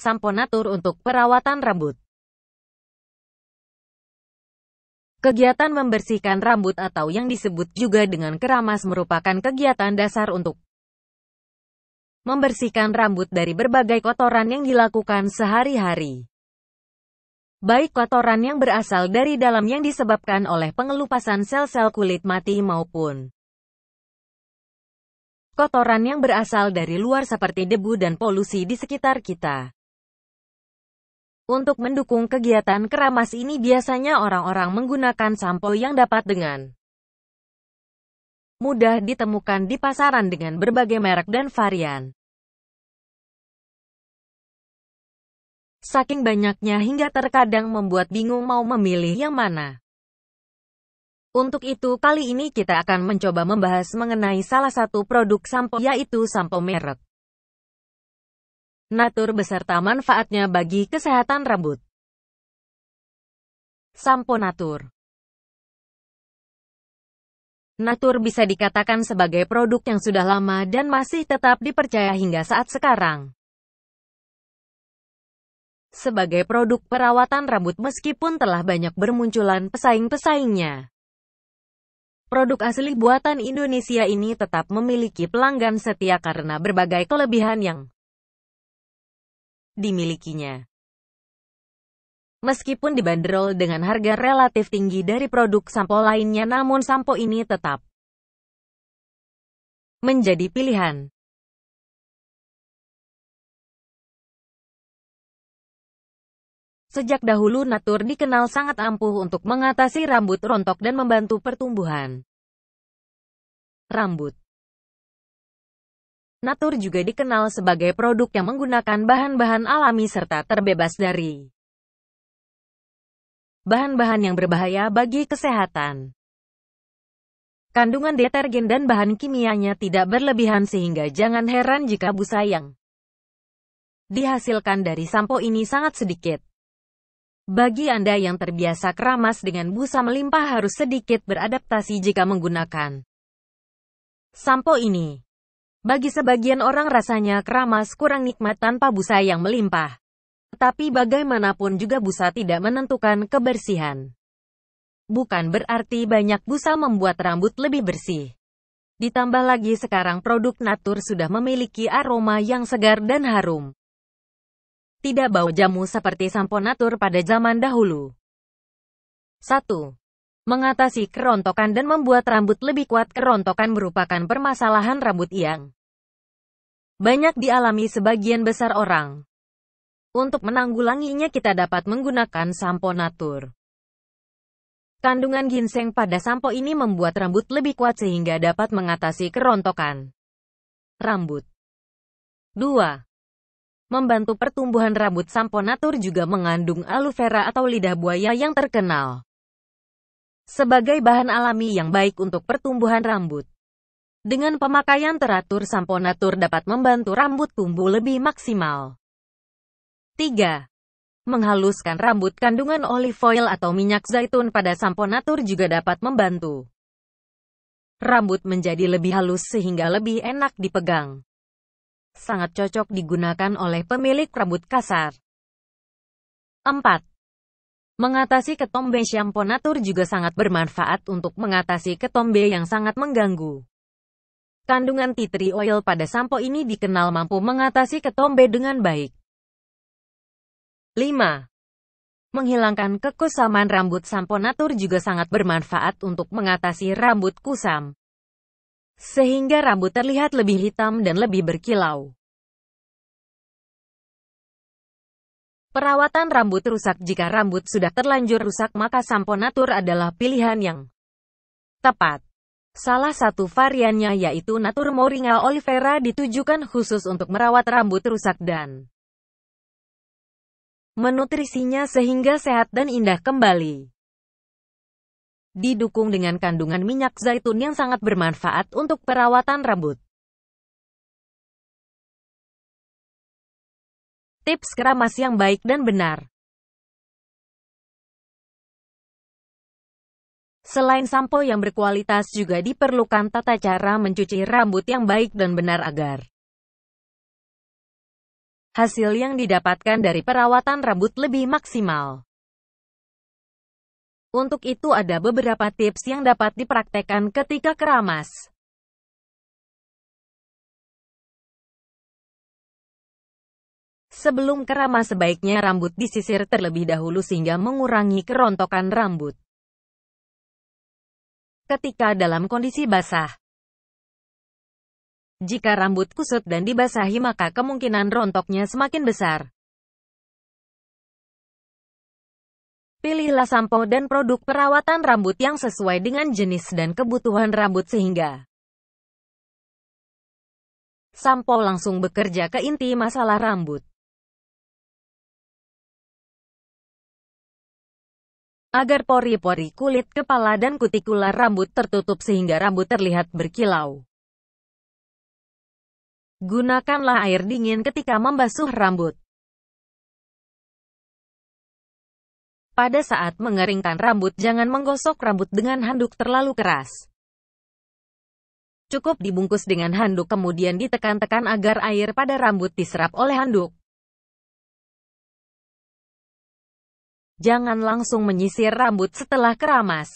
Sampo natur untuk perawatan rambut. Kegiatan membersihkan rambut atau yang disebut juga dengan keramas merupakan kegiatan dasar untuk membersihkan rambut dari berbagai kotoran yang dilakukan sehari-hari. Baik kotoran yang berasal dari dalam yang disebabkan oleh pengelupasan sel-sel kulit mati maupun kotoran yang berasal dari luar seperti debu dan polusi di sekitar kita. Untuk mendukung kegiatan keramas ini biasanya orang-orang menggunakan sampo yang dapat dengan mudah ditemukan di pasaran dengan berbagai merek dan varian. Saking banyaknya hingga terkadang membuat bingung mau memilih yang mana. Untuk itu, kali ini kita akan mencoba membahas mengenai salah satu produk sampo, yaitu sampo merek natur beserta manfaatnya bagi kesehatan rambut. Sampo natur Natur bisa dikatakan sebagai produk yang sudah lama dan masih tetap dipercaya hingga saat sekarang. Sebagai produk perawatan rambut meskipun telah banyak bermunculan pesaing-pesaingnya. Produk asli buatan Indonesia ini tetap memiliki pelanggan setia karena berbagai kelebihan yang dimilikinya. Meskipun dibanderol dengan harga relatif tinggi dari produk sampo lainnya namun sampo ini tetap menjadi pilihan. Sejak dahulu Natur dikenal sangat ampuh untuk mengatasi rambut rontok dan membantu pertumbuhan rambut. Natur juga dikenal sebagai produk yang menggunakan bahan-bahan alami serta terbebas dari bahan-bahan yang berbahaya bagi kesehatan. Kandungan detergen dan bahan kimianya tidak berlebihan sehingga jangan heran jika busa yang dihasilkan dari sampo ini sangat sedikit. Bagi Anda yang terbiasa keramas dengan busa melimpah harus sedikit beradaptasi jika menggunakan sampo ini. Bagi sebagian orang rasanya keramas kurang nikmat tanpa busa yang melimpah. Tapi bagaimanapun juga busa tidak menentukan kebersihan. Bukan berarti banyak busa membuat rambut lebih bersih. Ditambah lagi sekarang produk Natur sudah memiliki aroma yang segar dan harum. Tidak bau jamu seperti sampo Natur pada zaman dahulu. 1 mengatasi kerontokan dan membuat rambut lebih kuat. Kerontokan merupakan permasalahan rambut yang banyak dialami sebagian besar orang. Untuk menanggulanginya kita dapat menggunakan sampo natur. Kandungan ginseng pada sampo ini membuat rambut lebih kuat sehingga dapat mengatasi kerontokan rambut. 2. Membantu pertumbuhan rambut sampo natur juga mengandung aloe vera atau lidah buaya yang terkenal sebagai bahan alami yang baik untuk pertumbuhan rambut. Dengan pemakaian teratur sampo natur dapat membantu rambut tumbuh lebih maksimal. 3. Menghaluskan rambut kandungan olive oil atau minyak zaitun pada sampo natur juga dapat membantu. Rambut menjadi lebih halus sehingga lebih enak dipegang. Sangat cocok digunakan oleh pemilik rambut kasar. 4. Mengatasi ketombe Shamponatur juga sangat bermanfaat untuk mengatasi ketombe yang sangat mengganggu. Kandungan tea tree oil pada sampo ini dikenal mampu mengatasi ketombe dengan baik. 5. Menghilangkan kekusaman rambut sampo natur juga sangat bermanfaat untuk mengatasi rambut kusam. Sehingga rambut terlihat lebih hitam dan lebih berkilau. Perawatan rambut rusak Jika rambut sudah terlanjur rusak maka sampo natur adalah pilihan yang tepat. Salah satu variannya yaitu Natur Moringa Olivera ditujukan khusus untuk merawat rambut rusak dan menutrisinya sehingga sehat dan indah kembali. Didukung dengan kandungan minyak zaitun yang sangat bermanfaat untuk perawatan rambut. Tips keramas yang baik dan benar. Selain sampo yang berkualitas juga diperlukan tata cara mencuci rambut yang baik dan benar agar hasil yang didapatkan dari perawatan rambut lebih maksimal. Untuk itu ada beberapa tips yang dapat dipraktekkan ketika keramas. Sebelum kerama sebaiknya rambut disisir terlebih dahulu sehingga mengurangi kerontokan rambut. Ketika dalam kondisi basah, jika rambut kusut dan dibasahi maka kemungkinan rontoknya semakin besar. Pilihlah sampo dan produk perawatan rambut yang sesuai dengan jenis dan kebutuhan rambut sehingga sampo langsung bekerja ke inti masalah rambut. agar pori-pori kulit kepala dan kutikula rambut tertutup sehingga rambut terlihat berkilau. Gunakanlah air dingin ketika membasuh rambut. Pada saat mengeringkan rambut, jangan menggosok rambut dengan handuk terlalu keras. Cukup dibungkus dengan handuk kemudian ditekan-tekan agar air pada rambut diserap oleh handuk. Jangan langsung menyisir rambut setelah keramas.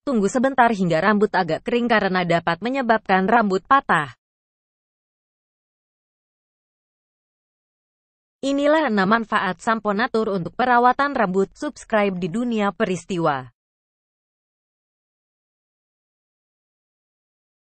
Tunggu sebentar hingga rambut agak kering karena dapat menyebabkan rambut patah. Inilah 6 manfaat sampo natur untuk perawatan rambut. Subscribe di dunia peristiwa.